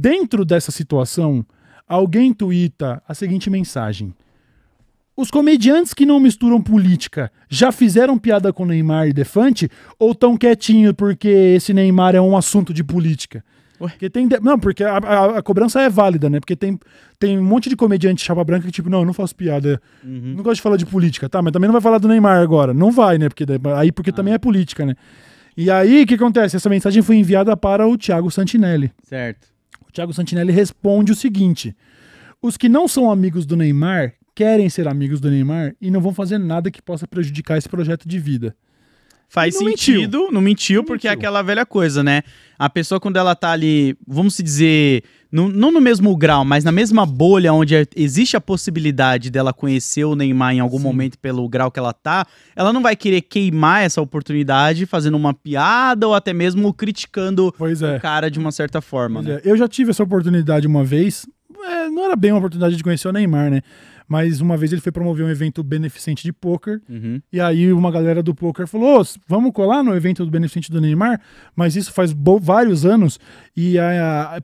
Dentro dessa situação, alguém tuita a seguinte mensagem: Os comediantes que não misturam política já fizeram piada com Neymar e Defante ou tão quietinho porque esse Neymar é um assunto de política? Porque tem de... Não, porque a, a, a, cobrança é válida, né? Porque tem, tem um monte de comediante de chapa branca que, tipo, não, eu não faço piada. Uhum. Não gosto de falar de política, tá? Mas também não vai falar do Neymar agora. Não vai, né? Porque aí porque ah. também é política, né? E aí, o que acontece? Essa mensagem foi enviada para o Thiago Santinelli. Certo. Thiago Santinelli responde o seguinte: os que não são amigos do Neymar querem ser amigos do Neymar e não vão fazer nada que possa prejudicar esse projeto de vida. Faz não sentido, mentiu. não é mentiu, porque mentiu. é aquela velha coisa, né? A pessoa, quando ela tá ali, vamos dizer, no, não no mesmo grau, mas na mesma bolha onde é, existe a possibilidade dela conhecer o Neymar em algum Sim. momento pelo grau que ela tá, ela não vai querer queimar essa oportunidade fazendo uma piada ou até mesmo criticando é. o cara de uma certa forma. Né? É. Eu já tive essa oportunidade uma vez, é, não era bem uma oportunidade de conhecer o Neymar, né? Mas uma vez ele foi promover um evento beneficente de poker. Uhum. E aí uma galera do poker falou: vamos colar no evento do beneficente do Neymar. Mas isso faz vários anos. E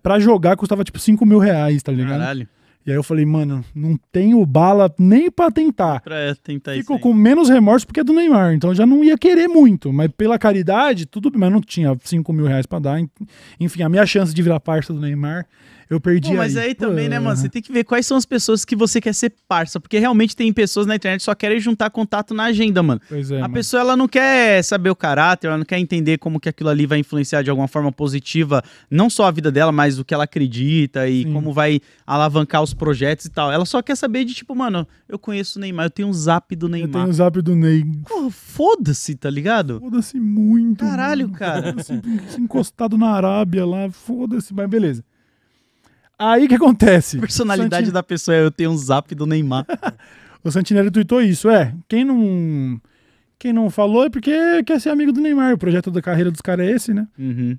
para jogar custava tipo 5 mil reais, tá ligado? Caralho. E aí eu falei, mano, não tenho bala nem para tentar. Pra tentar Ficou com menos remorso porque é do Neymar, então já não ia querer muito. Mas pela caridade, tudo bem, mas não tinha 5 mil reais pra dar. Enfim, a minha chance de virar parça do Neymar eu perdi Pô, mas aí, é aí também, Pô, né, mano? Você tem que ver quais são as pessoas que você quer ser parça. Porque realmente tem pessoas na internet que só querem juntar contato na agenda, mano. Pois é. A mano. pessoa, ela não quer saber o caráter, ela não quer entender como que aquilo ali vai influenciar de alguma forma positiva, não só a vida dela, mas o que ela acredita e Sim. como vai alavancar os projetos e tal. Ela só quer saber de tipo, mano, eu conheço o Neymar, eu tenho um zap do Neymar. Eu tenho um zap do Ney. foda-se, tá ligado? Foda-se muito. Caralho, mano. cara. Foda-se encostado na Arábia lá, foda-se, mas beleza. Aí o que acontece? A personalidade da pessoa é eu tenho um zap do Neymar. o Santinelli tweetou isso, é. Quem não quem não falou é porque quer ser amigo do Neymar. O projeto da carreira dos caras é esse, né? Uhum.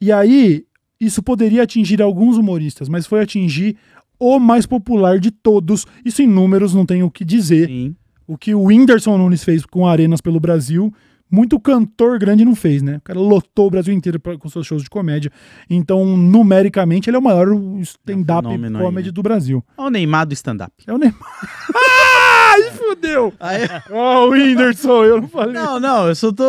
E aí, isso poderia atingir alguns humoristas, mas foi atingir o mais popular de todos. Isso em números não tem o que dizer. Sim. O que o Whindersson Nunes fez com Arenas pelo Brasil muito cantor grande não fez, né? O cara lotou o Brasil inteiro pra, com seus shows de comédia. Então, numericamente, ele é o maior stand-up é um comedy aí, né? do Brasil. É o Neymar do stand-up. É o Neymar. Aí fudeu. Aí... Ó, oh, o Whindersson, eu não falei. Não, não, eu só tô.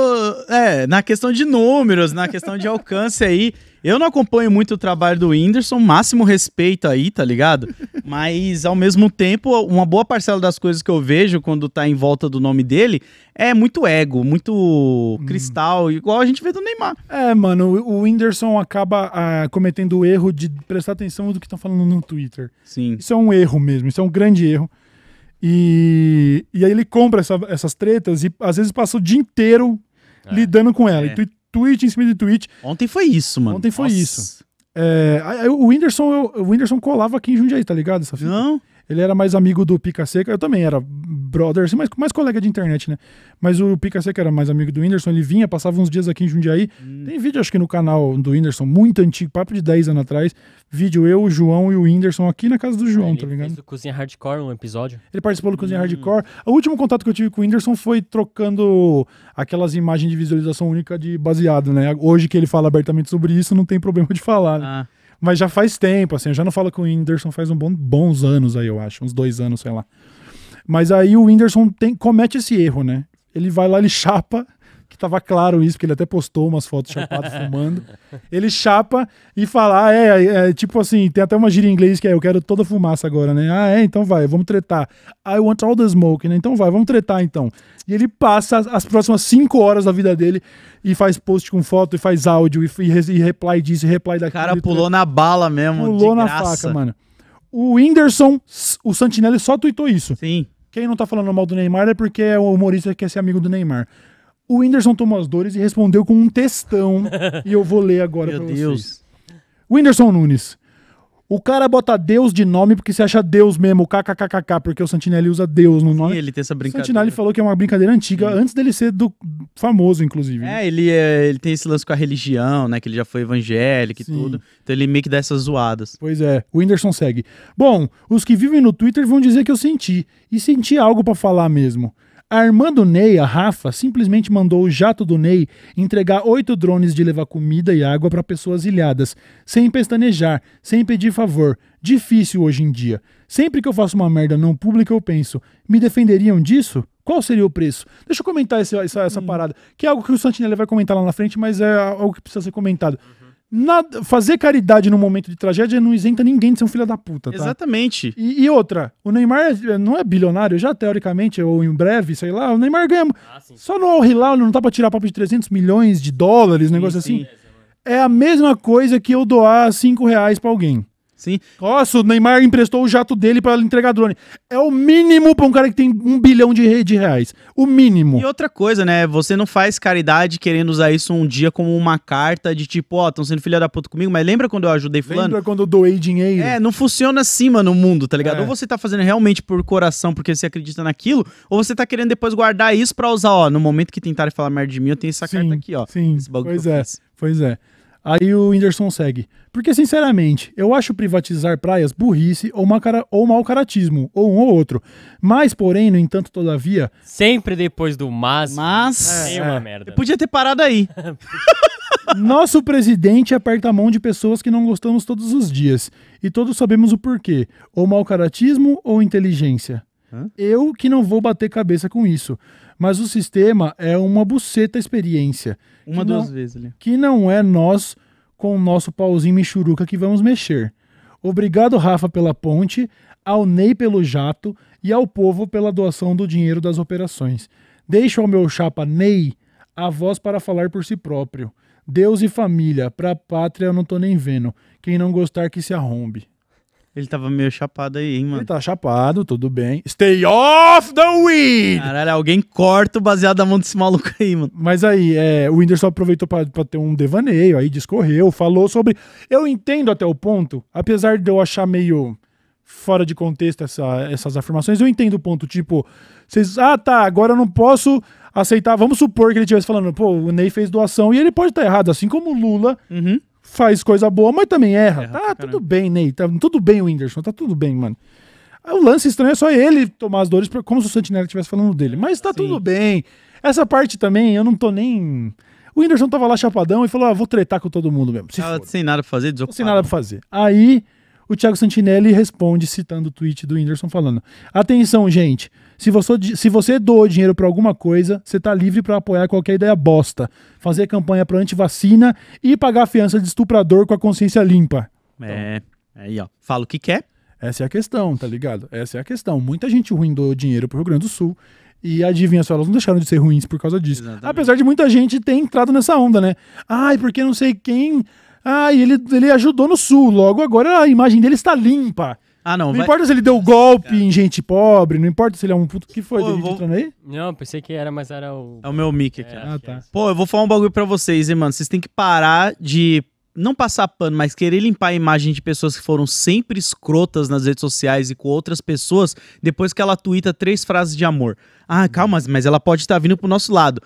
É, na questão de números, na questão de alcance aí. Eu não acompanho muito o trabalho do Whindersson, máximo respeito aí, tá ligado? Mas, ao mesmo tempo, uma boa parcela das coisas que eu vejo quando tá em volta do nome dele é muito ego, muito hum. cristal, hum. igual a gente vê do Neymar. É, mano, o Whindersson acaba ah, cometendo o erro de prestar atenção do que estão falando no Twitter. Sim. Isso é um erro mesmo, isso é um grande erro. E, e aí ele compra essa, essas tretas e às vezes passa o dia inteiro é, lidando com ela. É. E tweet em cima de tweet. Ontem foi isso, mano. Ontem foi Nossa. isso. É, o Whindersson, o Whindersson colava aqui em Jundiaí, tá ligado? Essa fita? Não. Ele era mais amigo do Pica Seca. Eu também era brother, assim, mais, mais colega de internet, né? Mas o Pica Seca era mais amigo do Whindersson. Ele vinha, passava uns dias aqui em Jundiaí. Hum. Tem vídeo, acho que no canal do Whindersson, muito antigo, papo de 10 anos atrás. Vídeo eu, o João e o Whindersson aqui na casa do João, ele tá ligado? Ele do Cozinha Hardcore um episódio. Ele participou do Cozinha hum. Hardcore. O último contato que eu tive com o Whindersson foi trocando aquelas imagens de visualização única de baseado, né? Hoje que ele fala abertamente sobre isso, não tem problema de falar, né? Ah. Mas já faz tempo, assim, eu já não falo com o Whindersson faz um bom, bons anos aí, eu acho, uns dois anos, sei lá. Mas aí o Whindersson tem, comete esse erro, né? Ele vai lá, ele chapa que tava claro isso, porque ele até postou umas fotos chapado fumando. Ele chapa e fala, ah, é, é, é, tipo assim, tem até uma gíria em inglês que é eu quero toda fumaça agora, né? Ah, é, então vai, vamos tretar. I want all the smoke, né? Então vai, vamos tretar então. E ele passa as, próximas cinco horas da vida dele e faz post com foto e faz áudio e, e, e reply disso e reply daquilo. O cara pulou na bala mesmo, Pulou na graça. faca, mano. O Whindersson, o Santinelli só tweetou isso. Sim. Quem não tá falando mal do Neymar é porque é o humorista que quer ser amigo do Neymar. O Whindersson tomou as dores e respondeu com um textão. e eu vou ler agora Meu pra Deus. vocês. Whindersson Nunes. O cara bota Deus de nome porque se acha Deus mesmo, kkkk, porque o Santinelli usa Deus no nome. Sim, ele tem essa brincadeira. O Santinelli falou que é uma brincadeira antiga, Sim. antes dele ser do famoso, inclusive. É, ele, é, ele tem esse lance com a religião, né, que ele já foi evangélico Sim. e tudo. Então ele meio que dá essas zoadas. Pois é, o Whindersson segue. Bom, os que vivem no Twitter vão dizer que eu senti, e senti algo para falar mesmo. A irmã do Ney, a Rafa, simplesmente mandou o jato do Ney entregar oito drones de levar comida e água para pessoas ilhadas, sem pestanejar, sem pedir favor. Difícil hoje em dia. Sempre que eu faço uma merda não pública, eu penso: me defenderiam disso? Qual seria o preço? Deixa eu comentar esse, essa, essa hum. parada, que é algo que o Santinelli vai comentar lá na frente, mas é algo que precisa ser comentado. Nada, fazer caridade no momento de tragédia não isenta ninguém de ser um filho da puta, tá? Exatamente. E, e outra, o Neymar eh, não é bilionário, já teoricamente, ou em breve, sei lá, o Neymar ganha. Ah, só no Al-Hilal não tá pra tirar papo de 300 milhões de dólares, sim, negócio sim. assim. É, é. é a mesma coisa que eu doar 5 reais pra alguém. Sim. Nossa, o Neymar emprestou o jato dele para entregar drone. É o mínimo para um cara que tem um bilhão de, de reais. O mínimo. E outra coisa, né? Você não faz caridade querendo usar isso um dia como uma carta de tipo, ó, oh, estão sendo filha da puta comigo, mas lembra quando eu ajudei fulano? Lembra quando eu doei dinheiro? É, não funciona assim, mano, no mundo, tá ligado? É. Ou você tá fazendo realmente por coração, porque você acredita naquilo, ou você tá querendo depois guardar isso para usar, ó, no momento que tentarem falar merda de mim, eu tenho essa sim, carta aqui, ó. Sim, é, pois é, pois é. Aí o Whindersson segue. Porque, sinceramente, eu acho privatizar praias burrice ou, uma ou mau caratismo, ou um ou outro. Mas, porém, no entanto, todavia. Sempre depois do mas. Mas. É, é uma merda. Podia né? ter parado aí. Nosso presidente aperta a mão de pessoas que não gostamos todos os dias. E todos sabemos o porquê. Ou mau caratismo ou inteligência. Hã? Eu que não vou bater cabeça com isso. Mas o sistema é uma buceta experiência. Uma, duas não, vezes ali. Que não é nós com o nosso pauzinho michuruca que vamos mexer. Obrigado, Rafa, pela ponte, ao Ney pelo jato e ao povo pela doação do dinheiro das operações. Deixo ao meu chapa Ney a voz para falar por si próprio. Deus e família, pra pátria não tô nem vendo. Quem não gostar que se arrombe. Ele tava meio chapado aí, hein, mano? Ele tá chapado, tudo bem. Stay off the weed! Caralho, alguém corta o baseado da mão desse maluco aí, mano. Mas aí, é, o Whindersson aproveitou pra, pra ter um devaneio, aí discorreu, falou sobre. Eu entendo até o ponto, apesar de eu achar meio fora de contexto essa, essas afirmações, eu entendo o ponto. Tipo, vocês. Ah, tá, agora eu não posso aceitar. Vamos supor que ele estivesse falando, pô, o Ney fez doação e ele pode estar tá errado, assim como o Lula. Uhum faz coisa boa, mas também erra. erra tá tudo bem, Ney. Tá tudo bem, Whindersson. Tá tudo bem, mano. O lance estranho é só ele tomar as dores, como se o Santinelli estivesse falando dele. É, mas tá Sim. tudo bem. Essa parte também, eu não tô nem. O Whindersson tava lá chapadão e falou: ah, vou tretar com todo mundo mesmo. Se sem nada pra fazer, desocupado. Sem nada pra fazer. Aí o Thiago Santinelli responde citando o tweet do Whindersson falando: Atenção, gente, se você, se você doa dinheiro para alguma coisa, você tá livre para apoiar qualquer ideia bosta, fazer campanha para antivacina e pagar a fiança de estuprador com a consciência limpa. É, então, aí ó, fala o que quer. Essa é a questão, tá ligado? Essa é a questão. Muita gente ruim doou dinheiro pro Rio Grande do Sul. E adivinha só, elas não deixaram de ser ruins por causa disso. Exatamente. Apesar de muita gente ter entrado nessa onda, né? Ai, porque não sei quem ah, e ele, ele ajudou no sul, logo agora a imagem dele está limpa. Ah, não. Não vai... importa se ele deu golpe é. em gente pobre, não importa se ele é um puto que foi Pô, vou... aí? Não, pensei que era, mas era o. É o meu mic aqui. É, ah, tá. É Pô, eu vou falar um bagulho pra vocês, hein, mano. Vocês têm que parar de não passar pano, mas querer limpar a imagem de pessoas que foram sempre escrotas nas redes sociais e com outras pessoas depois que ela tuita três frases de amor. Ah, calma, mas ela pode estar tá vindo pro nosso lado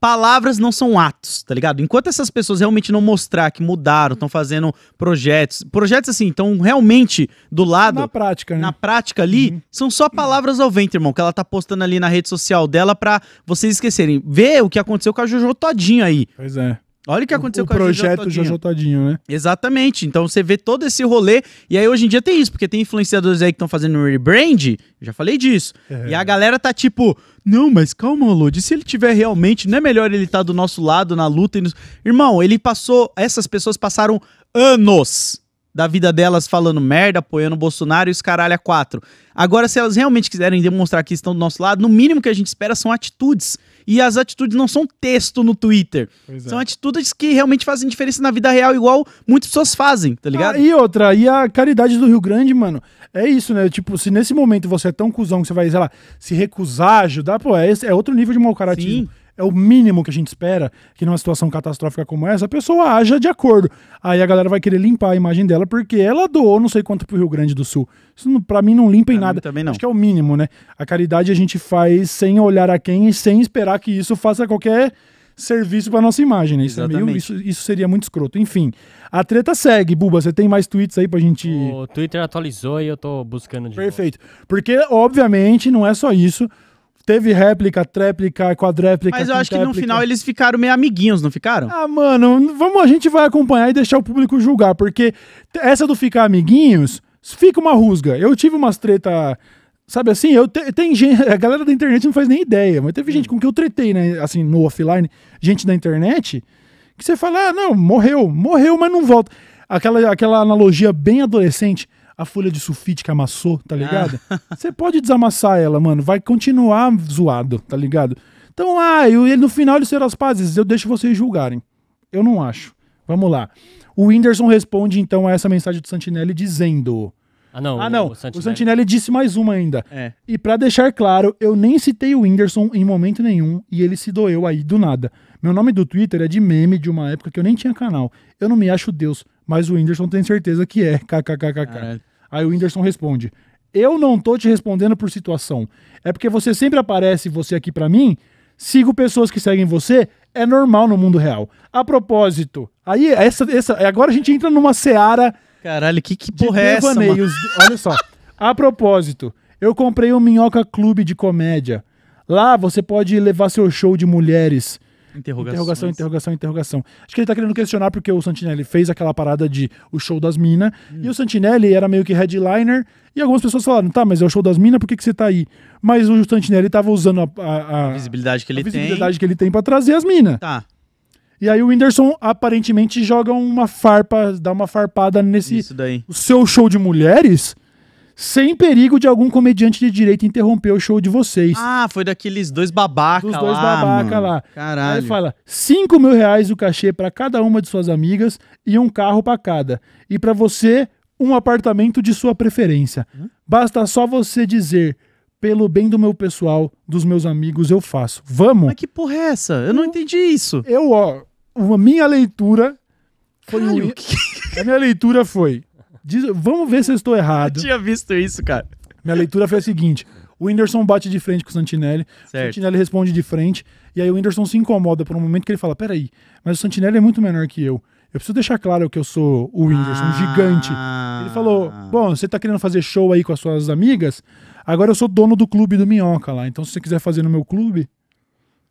palavras não são atos, tá ligado? Enquanto essas pessoas realmente não mostrar que mudaram, estão fazendo projetos, projetos assim, então realmente do lado na prática, né? na prática ali, uhum. são só palavras ao vento, irmão, que ela tá postando ali na rede social dela para vocês esquecerem. Vê o que aconteceu com a Jojo todinha aí. Pois é. Olha o que aconteceu o, o com o projeto Jojo Todinho. Jojo Todinho, né? Exatamente. Então você vê todo esse rolê. E aí hoje em dia tem isso, porque tem influenciadores aí que estão fazendo um rebrand. Já falei disso. É. E a galera tá tipo, não, mas calma, Lodi. Se ele tiver realmente, não é melhor ele estar tá do nosso lado na luta? Nos... Irmão, ele passou. Essas pessoas passaram anos da vida delas falando merda, apoiando o Bolsonaro e os caralho a quatro. Agora, se elas realmente quiserem demonstrar que estão do nosso lado, no mínimo que a gente espera são atitudes. E as atitudes não são texto no Twitter. É. São atitudes que realmente fazem diferença na vida real, igual muitas pessoas fazem, tá ligado? Ah, e outra, e a caridade do Rio Grande, mano, é isso, né? Tipo, se nesse momento você é tão cuzão que você vai, sei lá, se recusar a ajudar, pô, é, é outro nível de mal caratismo. Sim é o mínimo que a gente espera que numa situação catastrófica como essa, a pessoa haja de acordo. Aí a galera vai querer limpar a imagem dela porque ela doou não sei quanto pro Rio Grande do Sul. Isso para mim não limpa em pra nada. Também não. Acho que é o mínimo, né? A caridade a gente faz sem olhar a quem e sem esperar que isso faça qualquer serviço para nossa imagem, né? Isso, é meio, isso, isso, seria muito escroto. Enfim, a treta segue. Buba, você tem mais tweets aí pra gente. O Twitter atualizou e eu tô buscando de Perfeito. Porque, obviamente, não é só isso. Teve réplica, tréplica, quadréplica. Mas eu acho que no final eles ficaram meio amiguinhos, não ficaram? Ah, mano, vamos, a gente vai acompanhar e deixar o público julgar, porque essa do ficar amiguinhos, fica uma rusga. Eu tive umas treta, sabe assim, eu te, tem gente, a galera da internet não faz nem ideia, mas teve gente hum. com que eu tretei, né, assim, no offline, gente da internet, que você fala, ah, não, morreu, morreu, mas não volta. Aquela, aquela analogia bem adolescente a folha de sulfite que amassou, tá ah. ligado? Você ah. pode desamassar ela, mano. Vai continuar zoado, tá ligado? Então, ah, eu, ele, no final de ser as pazes, eu deixo vocês julgarem. Eu não acho. Vamos lá. O Whindersson responde então a essa mensagem do Santinelli dizendo. Ah, não. Ah, não. O, Santinelli, o Santinelli disse mais uma ainda. É. E para deixar claro, eu nem citei o Whindersson em momento nenhum e ele se doeu aí do nada. Meu nome do Twitter é de meme de uma época que eu nem tinha canal. Eu não me acho Deus, mas o Whindersson tem certeza que é. KKKKK. Aí o Whindersson responde: Eu não tô te respondendo por situação. É porque você sempre aparece, você aqui para mim. Sigo pessoas que seguem você. É normal no mundo real. A propósito, aí essa, essa agora a gente entra numa seara. Caralho, que, que porra de é essa? Mano? Olha só. A propósito, eu comprei um Minhoca Clube de Comédia. Lá você pode levar seu show de mulheres Interrogação, interrogação, interrogação. Acho que ele tá querendo questionar porque o Santinelli fez aquela parada de o show das minas. Hum. E o Santinelli era meio que headliner. E algumas pessoas falaram, tá, mas é o show das minas, por que, que você tá aí? Mas o Santinelli tava usando a, a, a visibilidade que ele visibilidade tem. que ele tem pra trazer as minas. Tá. E aí o Whindersson aparentemente joga uma farpa, dá uma farpada nesse. Isso daí. O seu show de mulheres sem perigo de algum comediante de direita interromper o show de vocês. Ah, foi daqueles dois babaca Dos dois lá, babaca mano. lá. Caralho. Aí fala, 5 mil reais o cachê para cada uma de suas amigas e um carro para cada. E para você, um apartamento de sua preferência. Hum? Basta só você dizer pelo bem do meu pessoal, dos meus amigos, eu faço. Vamos? Mas que porra é essa? Eu, eu não entendi isso. Eu, ó, a minha leitura foi o... que... A minha leitura foi Diz, vamos ver se eu estou errado. Eu tinha visto isso, cara. Minha leitura foi a seguinte: o Whindersson bate de frente com o Santinelli, certo. o Santinelli responde de frente, e aí o Whindersson se incomoda por um momento que ele fala: peraí, mas o Santinelli é muito menor que eu. Eu preciso deixar claro que eu sou o Whindersson, ah. um gigante. Ele falou: Bom, você tá querendo fazer show aí com as suas amigas? Agora eu sou dono do clube do Minhoca lá. Então, se você quiser fazer no meu clube,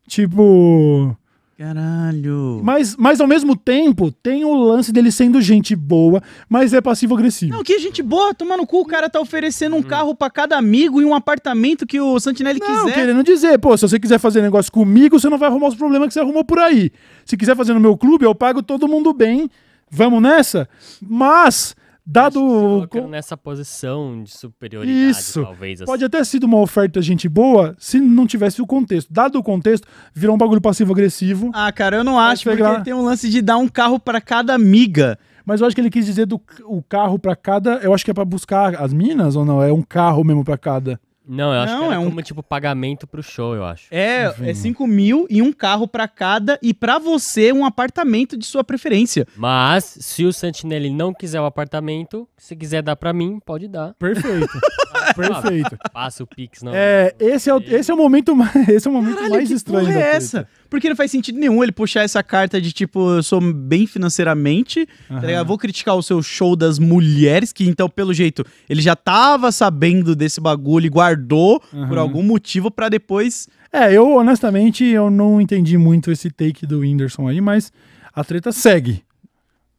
tipo. Caralho. Mas, mas ao mesmo tempo, tem o lance dele sendo gente boa, mas é passivo-agressivo. Não, que gente boa, toma no cu, o cara tá oferecendo um uhum. carro para cada amigo e um apartamento que o Santinelli não, quiser. Não, querendo dizer, pô, se você quiser fazer negócio comigo, você não vai arrumar os problemas que você arrumou por aí. Se quiser fazer no meu clube, eu pago todo mundo bem, vamos nessa? Mas Dado. Com... nessa posição de superioridade, Isso. talvez. Assim. Pode até ter sido uma oferta, gente boa, se não tivesse o contexto. Dado o contexto, virou um bagulho passivo-agressivo. Ah, cara, eu não acho, porque ele tem um lance de dar um carro para cada amiga. Mas eu acho que ele quis dizer do o carro para cada. Eu acho que é para buscar as minas ou não? É um carro mesmo para cada. Não, eu acho não, que é um... como tipo pagamento pro show, eu acho. É, é 5 mil e um carro para cada, e para você um apartamento de sua preferência. Mas, se o Santinelli não quiser o apartamento, se quiser dar para mim, pode dar. Perfeito. Ah, perfeito. Passa o Pix, não. É, esse é o, esse é o momento mais, esse é o momento Caralho, mais que estranho. Porra é essa? Porque não faz sentido nenhum ele puxar essa carta de tipo, eu sou bem financeiramente, uhum. tá ligado? Vou criticar o seu show das mulheres, que então, pelo jeito, ele já tava sabendo desse bagulho e guardou uhum. por algum motivo para depois. É, eu honestamente eu não entendi muito esse take do Whindersson aí, mas a treta segue.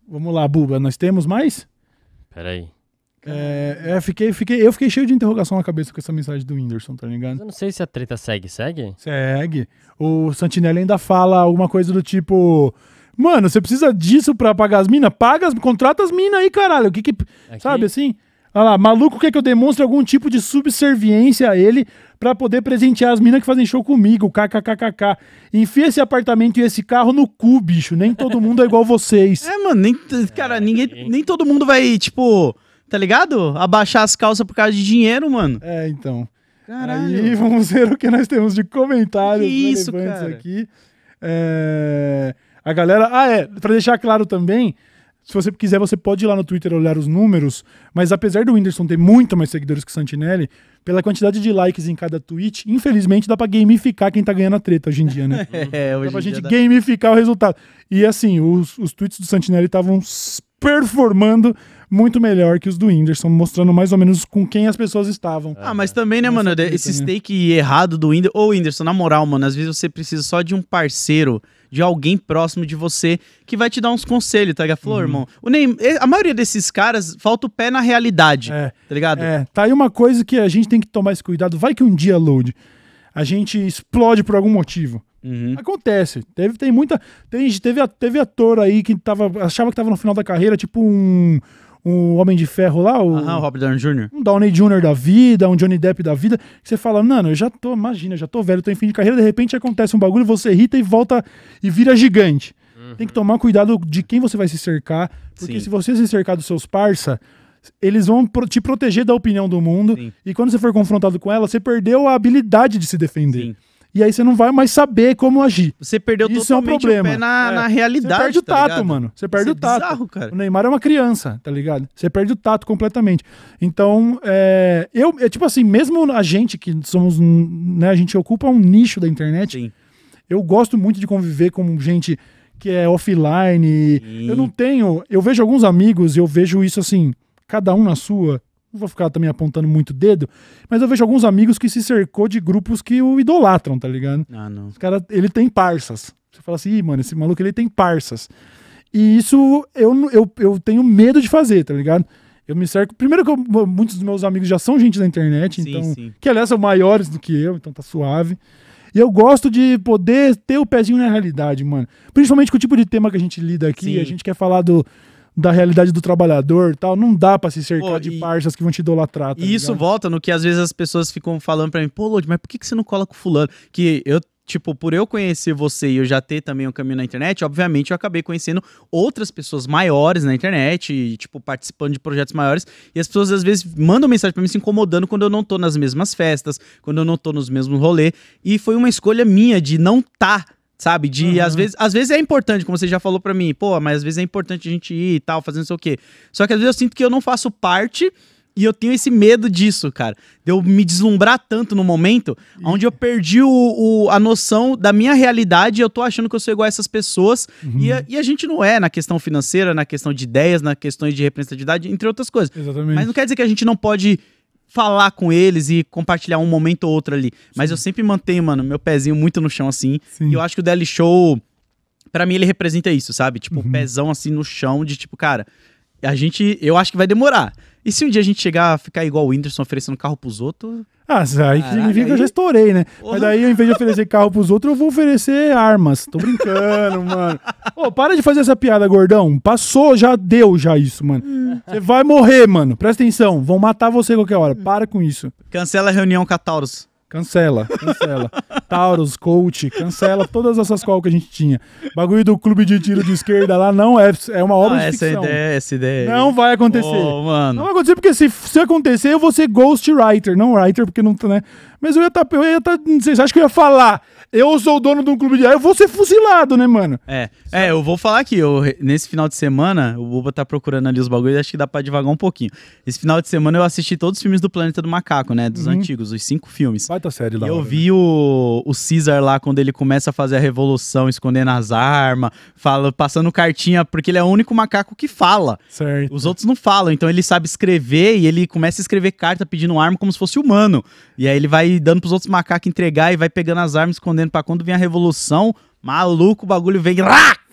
Vamos lá, Buba, nós temos mais? Peraí. É, é, fiquei, fiquei, eu fiquei cheio de interrogação na cabeça com essa mensagem do Whindersson, tá ligado? Eu não sei se a treta segue, segue? Segue. O Santinelli ainda fala alguma coisa do tipo. Mano, você precisa disso pra pagar as minas? Paga, as, contrata as minas aí, caralho. O que que. Aqui? Sabe assim? Olha lá, maluco quer que eu demonstre algum tipo de subserviência a ele para poder presentear as minas que fazem show comigo, kkkk. Enfia esse apartamento e esse carro no cu, bicho. Nem todo mundo é igual vocês. É, mano, nem, cara, é, ninguém, nem todo mundo vai, tipo, tá ligado? Abaixar as calças por causa de dinheiro, mano. É, então. Caralho. Aí vamos ver o que nós temos de comentários que isso, relevantes cara? aqui. É... A galera. Ah, é. Pra deixar claro também. Se você quiser, você pode ir lá no Twitter olhar os números, mas apesar do Whindersson ter muito mais seguidores que Santinelli, pela quantidade de likes em cada tweet, infelizmente dá pra gamificar quem tá ganhando a treta hoje em dia, né? é, hoje dá pra gente dá. gamificar o resultado. E assim, os, os tweets do Santinelli estavam performando muito melhor que os do Whindersson, mostrando mais ou menos com quem as pessoas estavam. Ah, mas também, né, mano, esse stake errado do Whindersson. Ô, Whindersson, na moral, mano, às vezes você precisa só de um parceiro de alguém próximo de você que vai te dar uns conselhos, tá ligado? Falou, uhum. irmão. O Neym, eh, a maioria desses caras falta o pé na realidade, é, tá ligado? É, tá aí uma coisa que a gente tem que tomar esse cuidado. Vai que um dia, load, a gente explode por algum motivo. Uhum. Acontece. Teve, tem muita. Tem, teve, teve ator aí que tava, achava que tava no final da carreira, tipo um um Homem de Ferro lá, o, ah, o Robert Downey Jr. Um Downey Jr. da vida, um Johnny Depp da vida, que você fala, mano, eu já tô, imagina, eu já tô velho, tô em fim de carreira, de repente acontece um bagulho, você irrita e volta e vira gigante. Uhum. Tem que tomar cuidado de quem você vai se cercar, porque Sim. se você se cercar dos seus parça, eles vão te proteger da opinião do mundo, Sim. e quando você for confrontado com ela, você perdeu a habilidade de se defender. Sim e aí você não vai mais saber como agir. Você perdeu Isso totalmente é um problema. o pé na, é. na realidade. Você perde o tá tato, mano. Você perde Isso o é tato. É bizarro, cara. O Neymar é uma criança, tá ligado? Você perde o tato completamente. Então, é, eu, é tipo assim, mesmo a gente que somos, né, a gente ocupa um nicho da internet. Sim. Eu gosto muito de conviver com gente que é offline. Sim. Eu não tenho. Eu vejo alguns amigos e eu vejo isso assim, cada um na sua, não vou ficar também apontando muito dedo, mas eu vejo alguns amigos que se cercou de grupos que o idolatram, tá ligado? Ah, não. Os cara, ele tem parças. Você fala assim, Ih, mano, esse maluco ele tem parças. E isso eu, eu, eu tenho medo de fazer, tá ligado? Eu me cerco. Primeiro que eu, muitos dos meus amigos já são gente da internet, sim, então. Sim. Que aliás são maiores do que eu, então tá suave. E eu gosto de poder ter o pezinho na realidade, mano. Principalmente com o tipo de tema que a gente lida aqui. Sim. A gente quer falar do, da realidade do trabalhador tal. Não dá para se cercar pô, de e... parças que vão te idolatrar. Tá e isso volta no que às vezes as pessoas ficam falando para mim, pô, Lodi, mas por que, que você não cola com fulano? Que eu tipo, por eu conhecer você e eu já ter também um caminho na internet, obviamente eu acabei conhecendo outras pessoas maiores na internet e, tipo, participando de projetos maiores. E as pessoas às vezes mandam mensagem para mim se incomodando quando eu não tô nas mesmas festas, quando eu não tô nos mesmos rolês. E foi uma escolha minha de não estar. Tá Sabe? De uhum. às vezes, às vezes é importante, como você já falou para mim, pô, mas às vezes é importante a gente ir e tal, fazendo não sei o quê. Só que às vezes eu sinto que eu não faço parte e eu tenho esse medo disso, cara. De eu me deslumbrar tanto no momento, onde eu perdi o, o, a noção da minha realidade e eu tô achando que eu sou igual a essas pessoas. Uhum. E, a, e, a, gente não é na questão financeira, na questão de ideias, na questão de representatividade, entre outras coisas. Exatamente. Mas não quer dizer que a gente não pode falar com eles e compartilhar um momento ou outro ali. Mas Sim. eu sempre mantenho, mano, meu pezinho muito no chão assim. Sim. E eu acho que o Daily Show, para mim, ele representa isso, sabe? Tipo, uhum. o pezão assim no chão de tipo, cara, a gente. Eu acho que vai demorar. E se um dia a gente chegar a ficar igual o Whindersson oferecendo carro pros outros? Ah, aí significa que eu já estourei, né? Porra. Mas daí, ao invés de oferecer carro pros outros, eu vou oferecer armas. Tô brincando, mano. Ô, para de fazer essa piada, gordão. Passou, já deu já isso, mano. Você vai morrer, mano. Presta atenção. Vão matar você qualquer hora. Para com isso. Cancela a reunião com a Taurus. Cancela, cancela. Taurus, Coach, cancela todas essas qual que a gente tinha. Bagulho do clube de tiro de esquerda lá não é, é uma obra ah, de essa Ideia, essa ideia. Não vai acontecer. Oh, mano. Não vai acontecer porque se, se acontecer eu vou ser ghostwriter, não writer, porque não, tá, né? Mas eu ia estar, tá, eu ia estar, tá, vocês acham que eu ia falar? eu sou o dono de um clube de ar, eu vou ser fuzilado, né, mano? É, Sabe? é eu vou falar aqui, eu, nesse final de semana, o Buba tá procurando ali os bagulhos, acho que dá pra devagar um pouquinho. Esse final de semana eu assisti todos os filmes do Planeta do Macaco, né, dos uhum. antigos, os cinco filmes. Vai tá série lá. eu vi né? o, o Caesar lá, quando ele começa a fazer a revolução, escondendo as armas, fala, passando cartinha, porque ele é o único macaco que fala. Certo. Os outros não falam, então ele sabe escrever e ele começa a escrever carta pedindo arma como se fosse humano. E aí ele vai dando pros outros macacos entregar e vai pegando as armas, escondendo para quando vem a revolução, maluco, o bagulho vem.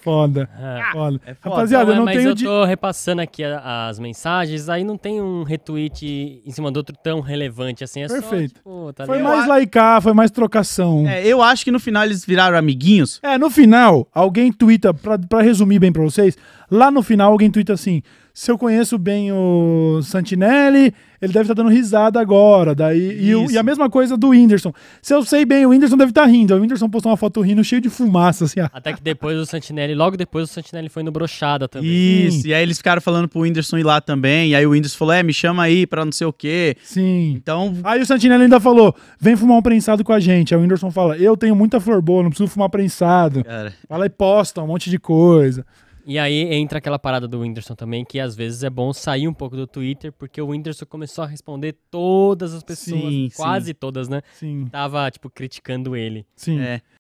Foda. É. Foda. É foda. Rapaziada, não, eu é, não mas tenho. Mas eu tô de... repassando aqui as mensagens, aí não tem um retweet em cima do outro tão relevante assim. É Perfeito. Só, tipo, tá foi mais laicar, foi mais trocação. É, eu acho que no final eles viraram amiguinhos. É, no final, alguém twitta, para resumir bem pra vocês, lá no final alguém twitta assim: se eu conheço bem o Santinelli, ele deve estar tá dando risada agora. Daí, e, o, e, a mesma coisa do Whindersson. Se eu sei bem, o Whindersson deve estar tá rindo. O Whindersson postou uma foto rindo cheio de fumaça, assim. Até que depois o Santinelli, logo depois o Santinelli foi no Brochada também. Isso, Sim. e aí eles ficaram falando pro Whindersson ir lá também. E aí o Whindersson falou: é, me chama aí pra não sei o quê. Sim. Então. Aí o Santinelli ainda falou: vem fumar um prensado com a gente. Aí o Whindersson fala: eu tenho muita flor boa, não preciso fumar prensado. Cara. Fala e posta um monte de coisa. E aí entra aquela parada do Whindersson também, que às vezes é bom sair um pouco do Twitter, porque o Whindersson começou a responder todas as pessoas, sim, quase sim. todas, né? Sim. Tava, tipo, criticando ele. Sim. É.